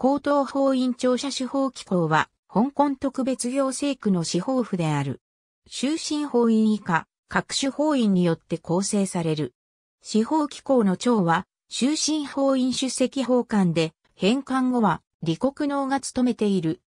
高等法院庁舎司法機構は、香港特別行政区の司法府である。終身法院以下、各種法院によって構成される。司法機構の長は、終身法院出席法官で、返還後は、李国能が務めている。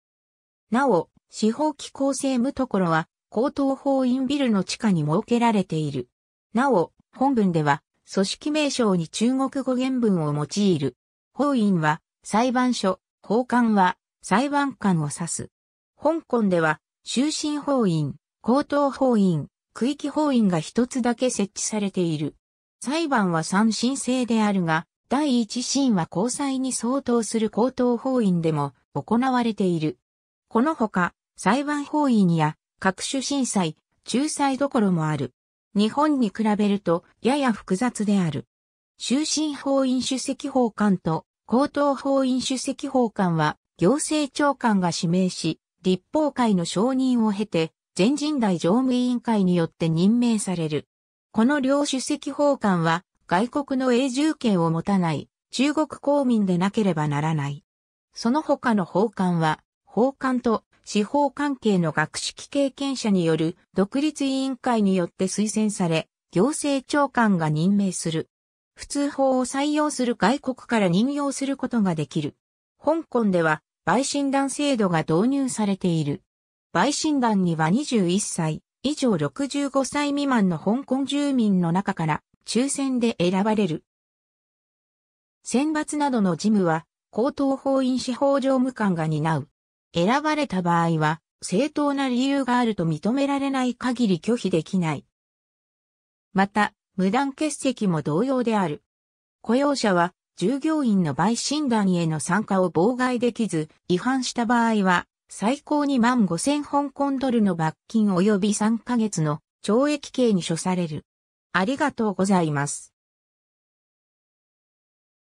なお、司法機構政務所は、高等法院ビルの地下に設けられている。なお、本文では、組織名称に中国語原文を用いる。法院は、裁判所、法官は裁判官を指す。香港では、終身法院、高等法院、区域法院が一つだけ設置されている。裁判は三審制であるが、第一審は高裁に相当する高等法院でも行われている。このほか、裁判法院や各種審裁、仲裁どころもある。日本に比べるとやや複雑である。終身法院主席法官と高等法院主席法官は、行政長官が指名し、立法会の承認を経て、全人代常務委員会によって任命される。この両主席法官は、外国の永住権を持たない、中国公民でなければならない。その他の法官は、法官と司法関係の学識経験者による独立委員会によって推薦され、行政長官が任命する。普通法を採用する外国から任用することができる。香港では、陪審団制度が導入されている。陪審団には21歳以上65歳未満の香港住民の中から抽選で選ばれる。選抜などの事務は、高等法院司法上務官が担う。選ばれた場合は、正当な理由があると認められない限り拒否できない。また、無断欠席も同様である。雇用者は従業員の陪診団への参加を妨害できず、違反した場合は、最高2万5千香港ドルの罰金及び3ヶ月の懲役刑に処される。ありがとうございます。